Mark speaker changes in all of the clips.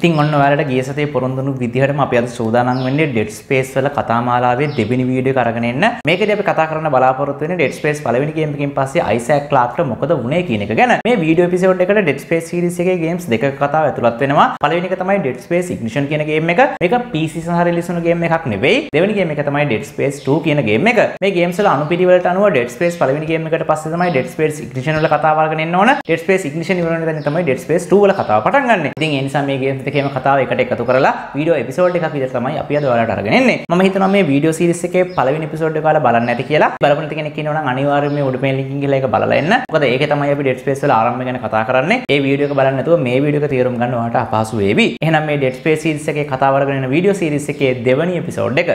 Speaker 1: ඉතින් ඔන්න ඔයාලට ගිය සතියේ පොරොන්දුණු විදිහටම අපි අද සූදානම් වෙන්නේ Dead Space වල කතා මාලාවේ දෙවෙනි වීඩියෝ එක අරගෙන එන්න. මේකදී අපි කතා කරන්න බලාපොරොත්තු වෙන්නේ Dead Space පළවෙනි ගේම් එකකින් පස්සේ Isaac Clarke මොකද වුනේ කියන එක ගැන. මේ වීඩියෝ එපිසෝඩ් එකට Dead Space series එකේ games දෙකක කතාව ඇතුළත් වෙනවා. පළවෙනි එක තමයි Dead Space Ignition කියන ගේම් එක. මේක PC සහ රිලීස් වුණු ගේම් එකක් නෙවෙයි. දෙවෙනි ගේම් එක තමයි Dead Space 2 කියන ගේම් එක. මේ ගේම්ස් වල අනුපිළිවෙලට අනුව Dead Space පළවෙනි ගේම් එකට පස්සේ තමයි Dead Space Ignition වල කතාව අරගෙන එන්න ඕන. Dead Space Ignition ඉවර වෙන තැන තමයි Dead Space 2 වල කතාව පටන් ගන්න. ඉතින් ඒ නිසා මේ ගේම් දෙකේම කතාව එකට එකතු කරලා වීඩියෝ එපිසෝඩ් එකක් විදිහට තමයි අපි අද ඔයාලට අරගෙන එන්නේ. මම හිතනවා මේ වීඩියෝ සීරීස් එකේ පළවෙනි එපිසෝඩ් එක ඔයාලා බලන්න ඇති කියලා. බලපු නැති කෙනෙක් ඉන්නවා නම් අනිවාර්යයෙන්ම මේ උඩුපෙන් ලින්ක් එකෙන් ගිහලා ඒක බලලා එන්න. මොකද ඒකේ තමයි අපි ඩෙඩ් ස්පේස් වල ආරම්භය ගැන කතා කරන්නේ. ඒ වීඩියෝ එක බලන්න නැතුව මේ වීඩියෝ එක තීරම් ගන්න ඔයාලට අපහසු වේවි. එහෙනම් මේ ඩෙඩ් ස්පේස් සීරීස් එකේ කතා කරගෙන යන වීඩියෝ සීරීස් එකේ දෙවැනි එපිසෝඩ් එක.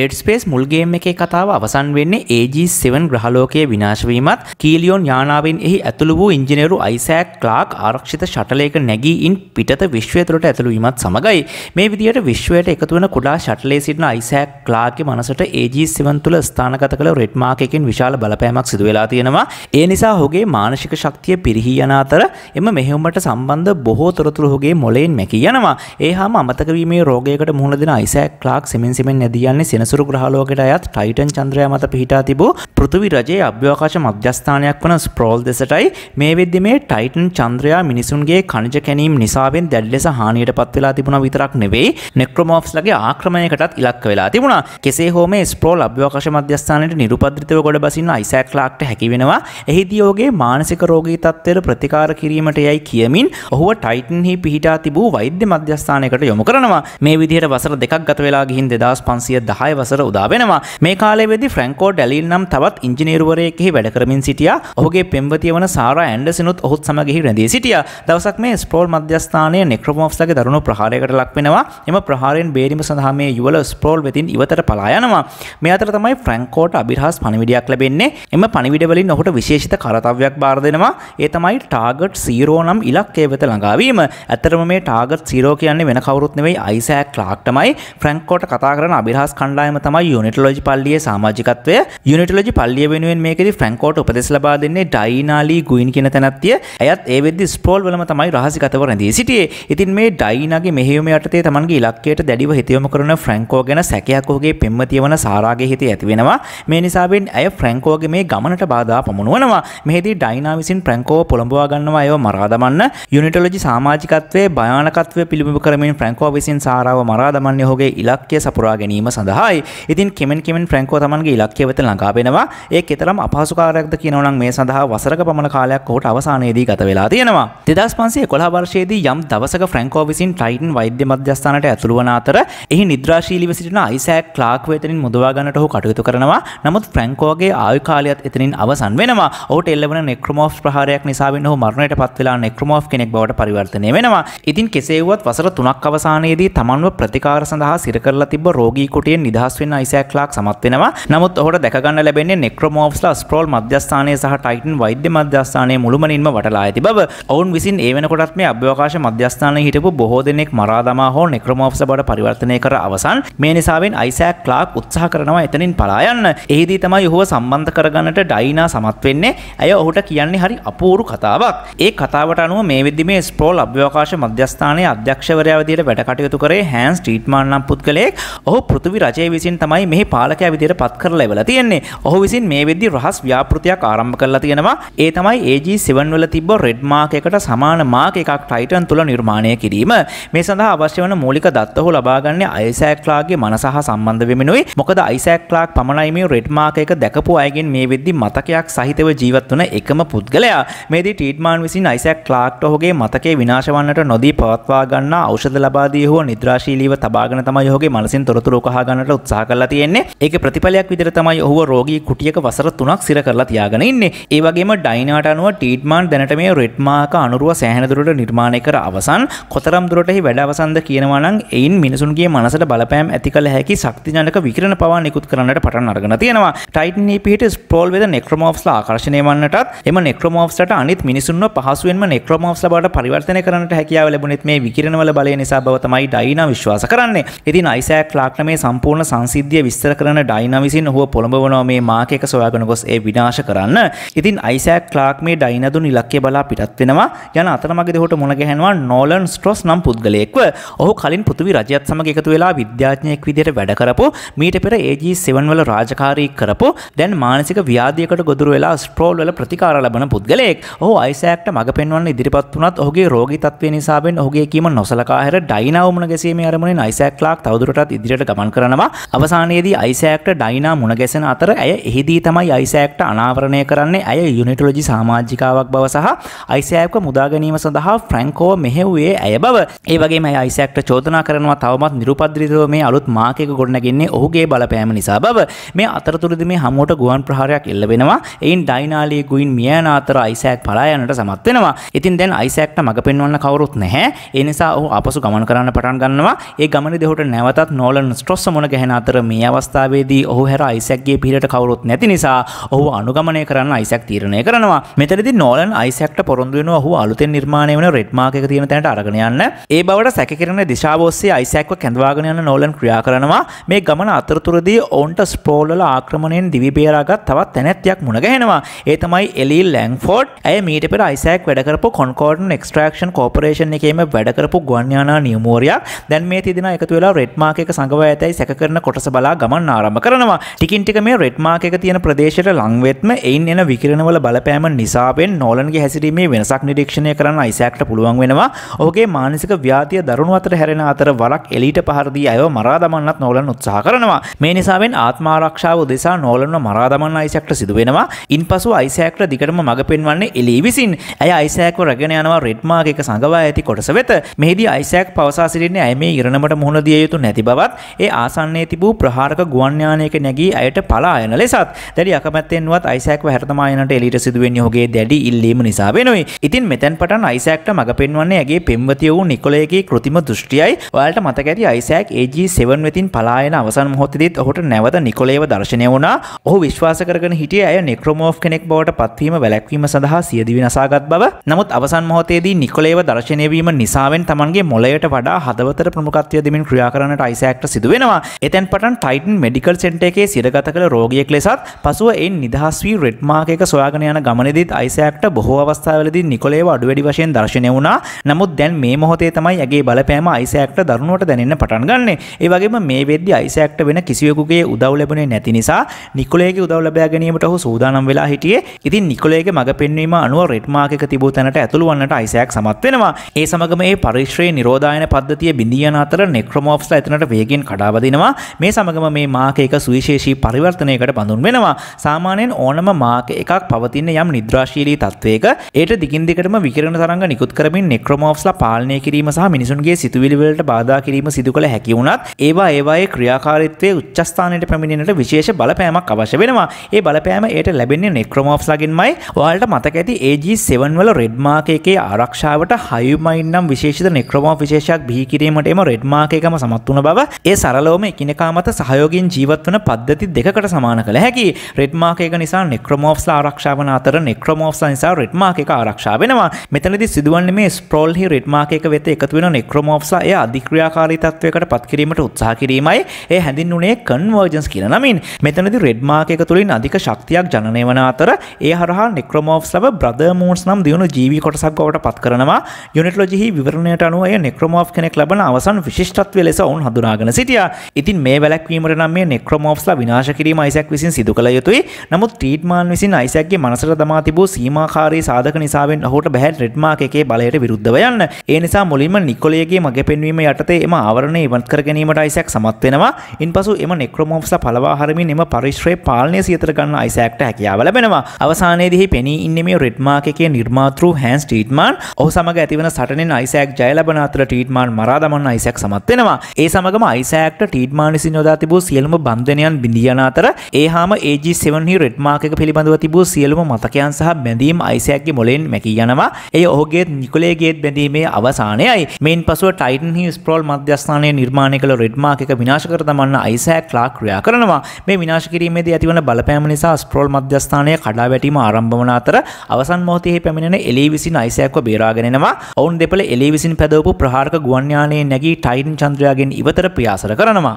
Speaker 1: ඩෙඩ් ස්පේස් මුල් ගේම් එකේ කතාව අවසන් වෙන්නේ AG7 ග්‍රහලෝකයේ විනාශවීමත් කීලියොන් යානාවෙන් එහි ඇතුළු වූ ඉංජිනේරු අයිසෑක් ක්ලාක් ආරක්ෂිත ෂටලයක නැගීන් පිටත විශ්වය තුළට ඇතුළු වීමත් සමගයි මේ විදියට විශ්වයට එකතු වන කුඩා ෂටලේ සිටින අයිසෑක් ක්ලාක්ගේ මනසට AG7 තුළ ස්ථානගත කළ රෙඩ් මාක් එකෙන් විශාල බලපෑමක් සිදු වෙලා තියෙනවා ඒ නිසා ඔහුගේ මානසික ශක්තිය පිරිහී යන අතර එම මෙහෙයුමට සම්බන්ධ බොහෝ තොරතුරු ඔහුගේ මොළයෙන් මැකී යනවා ඒ හාම අමතක වීමේ රෝගයකට මුහුණ දෙන අයිසෑක් ක්ලාක් සෙමින් සෙමින් නැදී යන්නේ වෙනසුරු ග්‍රහලෝකයට අයත් ටයිටන් චන්ද්‍රය මත පිහිටා තිබූ පෘථිවි රජයේ අභ්‍යවකාශ මධ්‍යස්ථානයක් වන ස්ප්‍රෝල් දෙසටයි මේ වෙද්දි මේ ටයිටන් චන්ද්‍රයා මිනිසුන්ගේ කණජ කැනීම් නිසාවෙන් දැඩි ලෙස හානියට පත් වෙලා තිබුණා විතරක් නෙවෙයි නෙක්‍රොමෝෆ්ස්ලගේ ආක්‍රමණයකටත් ඉලක්ක වෙලා තිබුණා. කෙසේ හෝ මේ ස්ප්‍රෝල් අභ්‍යවකාශ මධ්‍යස්ථානයට නිරුපද්‍රිතව ගොඩ බසින්න අයිසැක් ලාක්ට හැකි වෙනවා. එහිදී ඔහුගේ මානසික රෝගී තත්ත්වයට ප්‍රතිකාර කිරීමට යයි කියමින් ඔහුව ටයිටන්හි පිහිටා තිබූ වෛද්‍ය මධ්‍යස්ථානයකට යොමු කරනවා. මේ විදිහට වසර දෙකක් ගත වෙලා ගිහින් 2510 2010 වසර උදා වෙනවා. මේ කාලයේදී ෆ්‍රැන්කෝ ඩැලින් නම් තවත් ඉංජිනේරුවරයෙක්හි වැඩ කරමින් සිටියා. ඔහුගේ පෙම්වතිය වන සාරා ඇන්ඩර්සනුත් ඔහුත් සමගහි රැඳී සිටියා. දවසක් මේ ස්ප්‍රෝල් මධ්‍යස්ථානයේ නෙක්‍රොමොෆ්ස්ගේ දරුණු ප්‍රහාරයකට ලක් වෙනවා. එම ප්‍රහාරයෙන් බේරීම සඳහා මේ යුවල ස්ප්‍රෝල් වෙතින් ඉවතට පලා යනවා. මේ අතර තමයි ෆ්‍රැන්කෝට අභිරහස් පණිවිඩයක් ලැබෙන්නේ. එම පණිවිඩවලින් ඔහුට විශේෂිත කරතව්‍යක් බාර දෙනවා. ඒ තමයි ටාගට් 0 නම් ඉලක්කය වෙත ළඟා වීම. ඇත්තටම මේ ටාගට් 0 කියන්නේ වෙන කවුරුත් නෙවෙයි අයිසෑක් ක්ලාක් තමයි ෆ්‍රැන්කෝට කතා කරන අභිරහස් කණ්ඩායම කණ්ඩායම තමයි යුනිටලෝජි පල්ලියේ සමාජිකත්වය යුනිටලෝජි පල්ලිය වෙනුවෙන් මේකෙදි ෆ්‍රැන්කෝට උපදෙස් ලබා දෙන්නේ ඩයිනාලී ගුයින් කියන තැනැත්තිය ඇයත් ඒ වෙද්දි ස්ප්‍රෝල් වලම තමයි රහසිගතව රැඳී සිටියේ ඉතින් මේ ඩයිනාගේ මෙහෙයුම යටතේ තමන්ගේ ඉලක්කයට දැඩිව හිතයොම කරන ෆ්‍රැන්කෝ ගැන සැකයක් ඔහුගේ පෙම්මතිය වන සාරාගේ හිතේ ඇතිවෙනවා මේ නිසාවෙන් ඇය ෆ්‍රැන්කෝගේ මේ ගමනට බාධා පමුණුවනවා මෙහිදී ඩයිනා විසින් ෆ්‍රැන්කෝ පොළඹවා ගන්නවා අයව මරා දමන්න යුනිටලෝජි සමාජිකත්වයේ භයානකත්වය පිළිබිඹු කරමින් ෆ්‍රැන්කෝ විසින් සාරාව මරා දමන්නේ ඔහුගේ ඉලක්කය සපුරා ගැනීම සඳහා තමයි. ඉතින් කෙමෙන් කෙමෙන් ෆ්‍රැන්කෝ තමන්ගේ ඉලක්කය වෙත ළඟා වෙනවා. ඒ කතරම් අපහසුකාරයක්ද කියනවා නම් මේ සඳහා වසරක පමණ කාලයක් ඔහුට අවසානයේදී ගත වෙලා තියෙනවා. 2511 වර්ෂයේදී යම් දවසක ෆ්‍රැන්කෝ විසින් ටයිටන් වෛද්‍ය මධ්‍යස්ථානයට ඇතුළු වන අතර එහි නිද්‍රාශීලීව සිටින අයිසෑක් ක්ලාක් වෙතනින් මුදවා ගන්නට ඔහු කටයුතු කරනවා. නමුත් ෆ්‍රැන්කෝගේ ආයු කාලයත් එතනින් අවසන් වෙනවා. ඔහුට එල්ලවන නෙක්‍රොමෝෆ් ප්‍රහාරයක් නිසා වෙන ඔහු මරණයට පත් වෙලා නෙක්‍රොමෝෆ් කෙනෙක් බවට පරිවර්තනය වෙනවා. ඉතින් කෙසේ වුවත් වසර 3ක් අවසානයේදී තමන්ව ප්‍රතිකාර සඳහා සිර කරලා තිබ්බ රෝගී කුටියෙන් නිදහස් නිදහස් වෙන්න අයිසෑක් ලාක් සමත් වෙනවා. නමුත් ඔහුට දැක ගන්න ලැබෙන්නේ නෙක්‍රොමෝෆ්ස්ලා ස්ක්‍රෝල් මධ්‍යස්ථානයේ සහ ටයිටන් වෛද්‍ය මධ්‍යස්ථානයේ මුළුමනින්ම වටලා ඇති බව. ඔවුන් විසින් ඒ වෙනකොටත් මේ අභ්‍යවකාශ මධ්‍යස්ථානයේ හිටපු බොහෝ දෙනෙක් මරා දමා හෝ නෙක්‍රොමෝෆ්ස් බවට පරිවර්තනය කර අවසන්. මේ නිසාවෙන් අයිසෑක් ලාක් උත්සාහ කරනවා එතනින් පලා යන්න. එහිදී තමයි ඔහුව සම්බන්ධ කරගන්නට ඩයිනා සමත් වෙන්නේ. ඇය ඔහුට කියන්නේ හරි අපූරු කතාවක්. ඒ කතාවට අනුව මේ විදිමේ ස්ප්‍රෝල් අභ්‍යවකාශ මධ්‍යස්ථානයේ අධ්‍යක්ෂවරයා විදියට වැඩ කටයුතු කරේ හෑන්ස් ට්‍රීට්මාන් නම් පුද්ගලයෙක්. ඔහු පෘථිවි රජයේ විසින් තමයි මෙහි පාලකයා විදියට පත් කරලා ඉවලා තියෙන්නේ. ඔහු විසින් මේ වෙද්දී රහස් ව්‍යාපෘතියක් ආරම්භ කරලා තියෙනවා. ඒ තමයි AG7 වල තිබ්බ රෙඩ් මාක් එකට සමාන මාක් එකක් ටයිටන් තුල නිර්මාණය කිරීම. මේ සඳහා අවශ්‍ය වන මූලික දත්ත ඔහු ලබාගන්නේ අයිසෑක් ක්ලාගේ මනස හා සම්බන්ධ වෙමිනුයි. මොකද අයිසෑක් ක්ලාක් පමණයි මේ රෙඩ් මාක් එක දැකපු අයගෙන් මේ වෙද්දී මතකයක් සහිතව ජීවත් වන එකම පුද්ගලයා. මේදී ටීට්මාන් විසින් අයිසෑක් ක්ලාක්ට ඔහුගේ මතකය විනාශ වන්නට නොදී පවත්වා ගන්නා ඖෂධ ලබා දී හෝ නිද්‍රාශීලීව තබාගෙන තමයි ඔහුගේ මනසින් තොරතුරු උකහා ගන්නට උත්සාහ කරලා තියෙන්නේ. ඒක ප්‍රතිඵලයක් විදිහට තමයි ඔහුව රෝගී කුටියක වසර 3ක් සිර කරලා තියාගෙන ඉන්නේ. ඒ වගේම ඩයිනාට අනුව ට්‍රීට්මන්ට් දැනට මේ රෙඩ් මාක අනුරුව සෑහෙන දුරට නිර්මාණය කර අවසන් කොතරම් දුරට එහි වැඩ අවසන්ද කියනවා නම් එයින් මිනිසුන්ගේ මනසට බලපෑම් ඇති කළ හැකි ශක්තිජනක විකිරණ පවා නිකුත් කරන්නට පටන් අරගෙන තියෙනවා. ටයිටන් EP-ට ස්ප්‍රෝල් වෙද නෙක්‍රොමෝෆ්ස්ලා ආකර්ෂණය වන්නටත් එම නෙක්‍රොමෝෆ්ස්ලට අනිත් මිනිසුන්ව පහසුවෙන්ම නෙක්‍රොමෝෆ්ස්ලා බවට පරිවර්තනය කරන්නට හැකියාව ලැබුණෙත් මේ විකිරණවල බලය නිසා බව තමයි ඩයිනා විශ්වාස කරන්නේ. ඉතින් අයිසෑක් ලාක්න මේ සම්පූර්ණ සංසිද්ධිය විස්තර කරන ඩයිනා විසින් ඔහුව පොළඹවනවා මේ මාක එක සොයාගෙන ගොස් ඒ විනාශ කරන්න. ඉතින් අයිසෑක් ක්ලාක් මේ ඩයිනා දුන් ඉලක්කය බලා පිටත් වෙනවා. යන අතරමඟදී ඔහුට මුණ ගැහෙනවා නෝලන් ස්ට්‍රොස් නම් පුද්ගලයෙක්ව. ඔහු කලින් පෘථිවි රජයත් සමග එකතු වෙලා විද්‍යාඥයෙක් විදිහට වැඩ කරපු මීට පෙර AG7 වල රාජකාරී කරපු දැන් මානසික ව්‍යාධියකට ගොදුරු වෙලා ස්ට්‍රෝල් වල ප්‍රතිකාර ලබන පුද්ගලයෙක්. ඔහු අයිසෑක්ට මඟ පෙන්වන්න ඉදිරිපත් වුණත් ඔහුගේ රෝගී තත්ත්වය නිසාවෙන් ඔහුගේ කීම නොසලකා හැර ඩයිනා වුණ ගැසීමේ අරමුණෙන් අයිසෑක් ක්ලාක් තවදුරටත් ඉදිරියට ගමන් කරනවා අවසානයේදී අයිසෑක්ට ඩයිනා මුණගැසෙන අතර ඇය එහිදී තමයි අයිසෑක්ට අනාවරණය කරන්නේ ඇය යුනිටලොජි සාමාජිකාවක් බව සහ අයිසෑක්ක මුදාගැනීම සඳහා ෆ්‍රැංකෝ මෙහෙව්වේ ඇය බව ඒ වගේම අයිසෑක්ට චෝදනා කරනවා තවමත් නිරුපද්‍රිතව මේ අලුත් මාකයක ගොඩනගන්නේ ඔහුගේ බලපෑම නිසා බව මේ අතරතුරද මේ හමුවට ගුවන් ප්‍රහාරයක් එල්ල වෙනවා එයින් ඩයිනාලී ගුයින් මියන අතර අයිසෑක් පලායනට සමත් වෙනවා ඉතින් දැන් අයිසෑක්ට මඟ පෙන්වන්න කවරුත් නැහැ එනිසා ඔහු අපසු ගමන කරන්න පටන් ගන්නවා ඒ ගමන දෙහුට නැවතත් නෝලන් ස්ට්‍රොස්ස මොන ගැහ වැහෙන අතර මේ අවස්ථාවේදී ඔහු හැර අයිසැක්ගේ පිහිට කවුරුත් නැති නිසා ඔහු අනුගමනය කරන්න අයිසැක් තීරණය කරනවා මෙතනදි නෝලන් අයිසැක්ට පොරොන්දු වෙන ඔහු අලුතෙන් නිර්මාණය වන රෙඩ් මාර්ක් එක තියෙන තැනට අරගෙන යන්න ඒ බවට සැකකිරෙන දිශාවෝස්සේ අයිසැක්ව කැඳවාගෙන යන නෝලන් ක්‍රියා කරනවා මේ ගමන අතරතුරදී ඔවුන්ට ස්ප්‍රෝල්වල ආක්‍රමණයෙන් දිවි බේරාගත් තවත් තැනැත්තියක් මුණගැහෙනවා ඒ තමයි එලී ලැංෆෝඩ් ඇය මීට පෙර අයිසෑක් වැඩකරපු කොන්කෝඩන් එක්ස්ට්‍රක්ෂන් කෝපරේෂන් එකේම වැඩකරපු ගුවන්යානා නියමෝරයක් දැන් මේ තිදින එකතු වෙලා රෙඩ් මාර්ක එක සංගව ඇතයි සැකරන කරන කොටස බලා ගමන් ආරම්භ කරනවා ටිකින්ටික මේ රෙඩ්මාක එක තියෙන ප්‍රදේශයට ලංවෙත්ම එයින් එන විකිරණවල බලපෑම නිසාවෙන් නෝලන්ගේ හැසිරීමේ වෙනසක් නිරීක්ෂණය කරන්න අයිසෑක්ට පුළුවන් වෙනවා ඔහුගේ මානසික ව්‍යාතිය දරුණු අතර හැරෙන අතර වලක් එලීට පහරදී අයව මරා දමන්නත් නෝලන් උත්සාහ කරනවා මේ නිසාවෙන් ආත්මාරක්ෂාව උදෙසා නෝලන්ව මරා දමන්න අයිසැක්ට සිදුවෙනවා ඉන් පසු අයිසෑක්ට දිගටම මඟ පෙන්වන්නේ එලී විසින් ඇය අයිසෑක්ව රගෙන යනවා රෙඩ්මාග එක සඟවා ඇති කොටස වෙත මෙහිදී අයිසෑක් පවසා සිටින්නේ ඇය මේ ඉරණමට මුහුණ දිය යුතු නැති බවත් ඒ ආසන්නේ යානයේ තිබූ ප්‍රහාරක ගුවන් යානයක නැගී අයට පලායන ලෙසත් දැඩි අකමැත්තෙන්වත් අයිසෑක්ව හැරතමායනට එලිට සිදුවෙන්නේ ඔහුගේ දැඩි ඉල්ලීම නිසා වෙනුයි. ඉතින් මෙතැන් පටන් අයිසෑක්ට මඟ පෙන්වන්නේ ඇගේ පෙම්වතිය වූ නිකොලයගේ කෘතිම දෘෂ්ටියයි. ඔයාලට මතක ඇති අයිසෑක් AG7 වෙතින් පලායන අවසන් මොහොතේදීත් ඔහුට නැවත නිකොලේව දර්ශනය වුණා. ඔහු විශ්වාස කරගෙන හිටියේ ඇය නෙක්‍රොමෝෆ් කෙනෙක් බවට පත්වීම වැළැක්වීම සඳහා සියදිවි නසාගත් බව. නමුත් අවසන් මොහොතේදී නිකොලේව දර්ශනය වීම නිසාවෙන් තමන්ගේ මොලයට වඩා හදවතට ප්‍රමුඛත්වය දෙමින් ක්‍රියා කරන්නට අයිසෑක්ට සිදුවෙනවා. එතැන් පටන් ටයිටන් මඩිකල් සෙන්ට එකේ සිරගත කළ රෝගියෙක් ලෙසත් පසුව එන් නිදහස් වී රෙඩ්මාර්කයක සොයාගෙන යන ගමනදිත් අයිසයක්ට බොහෝ අවස්ථාවලදී නිකොලේව අඩුවැඩි වශයෙන් දර්ශනය වුණා නමුත් දැන් මේ මොහොතේ තමයි ඇගේ බලපෑම අයිසයක්ට දරුණුවට දැනෙන්න පටන් ගන්නේ ඒ වගේම මේ වෙද්දි අයිසයක්ට වෙන කිසිවෙකුගේ උදව් ලැබුණේ නැති නිසා නිකොලේගේ උදව් ලබා ගැනීමට ඔහු සූදානම් වෙලා හිටියේ ඉතින් නිකොලේගේ මඟ පෙන්වීම අනුව රෙඩ්මාර්කයක තිබූ තැනට ඇතුළු වන්නට අයිසයක් සමත් වෙනවා ඒ සමග මේ පරිශ්‍රයේ නිරෝධායන පද්ධතිය බිඳියන අතර නෙක්‍රොමෝෆ්ස්ලා එතනට වේගෙන් කඩාවදිනවා මේ සමගම මේ මාක එක සුවිශේෂී පරිවර්තනයකට බඳුන් වෙනවා සාමාන්‍යයෙන් ඕනම මාක එකක් පවතින යම් නිද්‍රාශීලී තත්ත්වයක ඒට දිගින් දිගටම විකිරණ තරංග නිකුත් කරමින් නෙක්‍රමෝෆ්ස්ලා පාලනය කිරීම සහ මිනිසුන්ගේ සිතුවිලි වලට බාධා කිරීම සිදු කළ හැකි වුණත් ඒවා ඒවායේ ක්‍රියාකාරීත්වයේ උච්චස්ථානයට පැමිණෙනට විශේෂ බලපෑමක් අවශ්‍ය වෙනවා ඒ බලපෑම ඒට ලැබෙන්නේ නෙක්‍රමෝෆ්ස්ලාගෙන්මයි ඔයාලට මතක ඇති AG7 වල රෙඩ් මාක එකේ ආරක්ෂාවට හයුමයින් නම් විශේෂිත නෙක්‍රමෝෆ් විශේෂයක් බිහි කිරීමට එම රෙඩ් මාක එකම සමත් වුණ බව ඒ සරලවම එකිනෙක එකිනෙකා මත සහයෝගෙන් ජීවත් වන පද්ධති දෙකකට සමාන කළ හැකි රෙඩ්මාක එක නිසා නෙක්‍රමෝෆ්ස් ආරක්ෂාවන අතර නෙක්‍රමෝෆ්ස නිසා රෙඩ්මාක එක ආරක්ෂා වෙනවා මෙතනදි සිදුවන්නේ මේ ස්ප්‍රෝල්හි රෙඩ්මාක එක වෙත එකතු වෙන නෙක්‍රමෝෆ්ස එය අධික්‍රියාකාරී තත්වයකට පත්කිරීමට උත්සාහ කිරීමයි ඒ හැඳින්වුනේ කන්වර්ජන්ස් කියන නමින් මෙතනදි රෙඩ්මාක එක තුළින් අධික ශක්තියක් ජනනය වන අතර ඒ හරහා නෙක්‍රමෝෆ්ස් ලබ බ්‍රද මූන්ස් නම් දියුණු ජීවි කොටසක් බවට පත් කරනවා යුනිටලොජිහි විවරණයට අනුවය නෙක්‍රමෝෆ් කෙනෙක් ලබන අවසන් විශිෂ්ටත්වය ලෙස ඔවුන් හඳුනාගෙන සිටිය ඉතින් මේ වැලැක්වීමට නම් මේ නෙක්‍රමෝෆ්ස්ලා විනාශ කිරීම අයිසැක් විසින් සිදු කළ යුතුයි. නමුත් ට්‍රීට්මාන් විසින් අයිසැක්ගේ මනසට තමා තිබූ සීමාකාරී සාධක නිසාවෙන් ඔහුට බෑ රෙඩ්මාක් එකේ බලයට විරුද්ධව යන්න. ඒ නිසා මුලින්ම නිකොලයේගේ මගේ පෙන්වීම යටතේ එම ආවරණය ඉවත් කර ගැනීමට අයිසැක් සමත් වෙනවා. ඉන්පසු එම නෙක්‍රමෝෆ්ස්ලා පළවා හරමින් එම පරිශ්‍රයේ පාලනය සියතර ගන්න අයිසැක්ට හැකියාව ලැබෙනවා. අවසානයේදී පෙනී ඉන්නේ මේ රෙඩ්මාක් එකේ නිර්මාතෘ හැන්ස් ටීට්මාන් ඔහු සමඟ ඇතිවන සටනෙන් අයිසැක් ජයලබන අතර ටීට්මාන් මරා දමන්න අයිසැක් සමත් වෙනවා. ඒ සමගම අයිසැක්ට ටීට්මාන් ජපාන විසින් යොදා තිබූ සියලුම බන්ධනයන් බිඳියන අතර ඒ හාම AG7හි රෙඩ්මාර්ක එක පිළිබඳව තිබූ සියලුම මතකයන් සහ බැඳීම් අයිසයක්ගේ මොලෙන් මැකී යනවා ඒ ඔහුගේ නිකුලේගේත් බැඳීමේ අවසානයයි මෙන් පසුව ටයිටන්හි ස්ප්‍රෝල් මධ්‍යස්ථානය නිර්මාණය කළ රෙඩ්මාර්ක එක විනාශ කර තමන්න අයිසෑක් ලා ක්‍රියා කරනවා මේ විනාශ කිරීමේදී ඇතිවන බලපෑම නිසා ස්ප්‍රෝල් මධ්‍යස්ථානය කඩා වැටීම ආරම්භ වන අතර අවසන් මොහොතේ පැමිණෙන එලී විසින් අයිසයක්ව බේරාගෙනවා ඔවුන් දෙපළ එලී විසින් පැදවපු ප්‍රහාරක ගුවන්යානයේ නැගී ටයිටන් චන්ද්‍රයාගෙන් ඉවතර ප්‍රියාසර කරනවා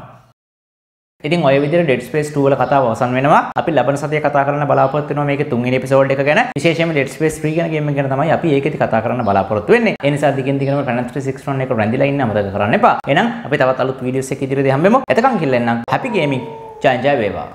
Speaker 1: ඉතින් ඔය විදිහට Dead Space 2 වල කතාව අවසන් වෙනවා. අපි ලබන සතියේ කතා කරන්න බලාපොරොත්තු වෙනවා මේකේ තුන්වෙනි එපිසෝඩ් එක ගැන. විශේෂයෙන්ම Dead Space 3 ගැන ගේම් එක ගැන තමයි අපි ඒකෙදි කතා කරන්න බලාපොරොත්තු වෙන්නේ. ඒ නිසා දිගින් දිගටම Planet 361 එක රැඳිලා ඉන්න අමතක කරන්න එපා. එහෙනම් අපි තවත් අලුත් වීඩියෝස් එක ඉදිරියේදී හම්බෙමු. එතකන් කිල්ලෙන්නම්. Happy gaming. ජය ජය වේවා.